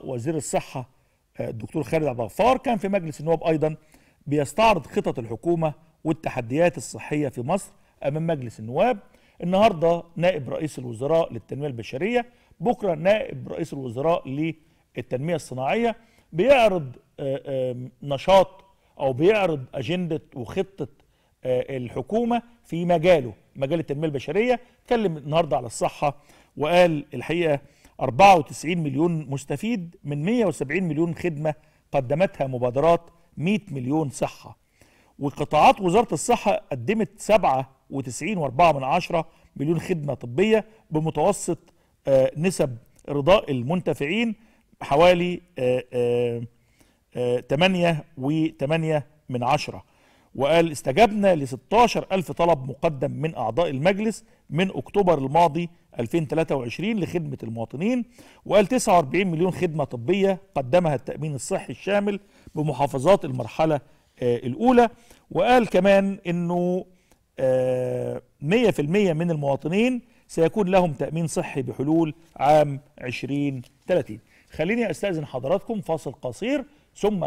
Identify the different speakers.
Speaker 1: وزير الصحة آه، الدكتور خالد عبد الغفار كان في مجلس النواب أيضا بيستعرض خطط الحكومة والتحديات الصحية في مصر أمام مجلس النواب النهاردة نائب رئيس الوزراء للتنمية البشرية بكرة نائب رئيس الوزراء للتنمية الصناعية بيعرض آه، نشاط أو بيعرض أجندة وخطة آه، الحكومة في مجاله مجال التنمية البشرية اتكلم النهاردة على الصحة وقال الحقيقة 94 مليون مستفيد من 170 مليون خدمة قدمتها مبادرات 100 مليون صحة وقطاعات وزارة الصحة قدمت 97.4 مليون خدمة طبية بمتوسط آه، نسب رضاء المنتفعين حوالي 8.8 آه، آه، من عشرة وقال استجبنا ل 16 ألف طلب مقدم من أعضاء المجلس من أكتوبر الماضي 2023 لخدمة المواطنين وقال 49 مليون خدمة طبية قدمها التأمين الصحي الشامل بمحافظات المرحلة آه، الأولى وقال كمان أنه 100% آه، من المواطنين سيكون لهم تأمين صحي بحلول عام 2030 خليني أستأذن حضراتكم فاصل قصير ثم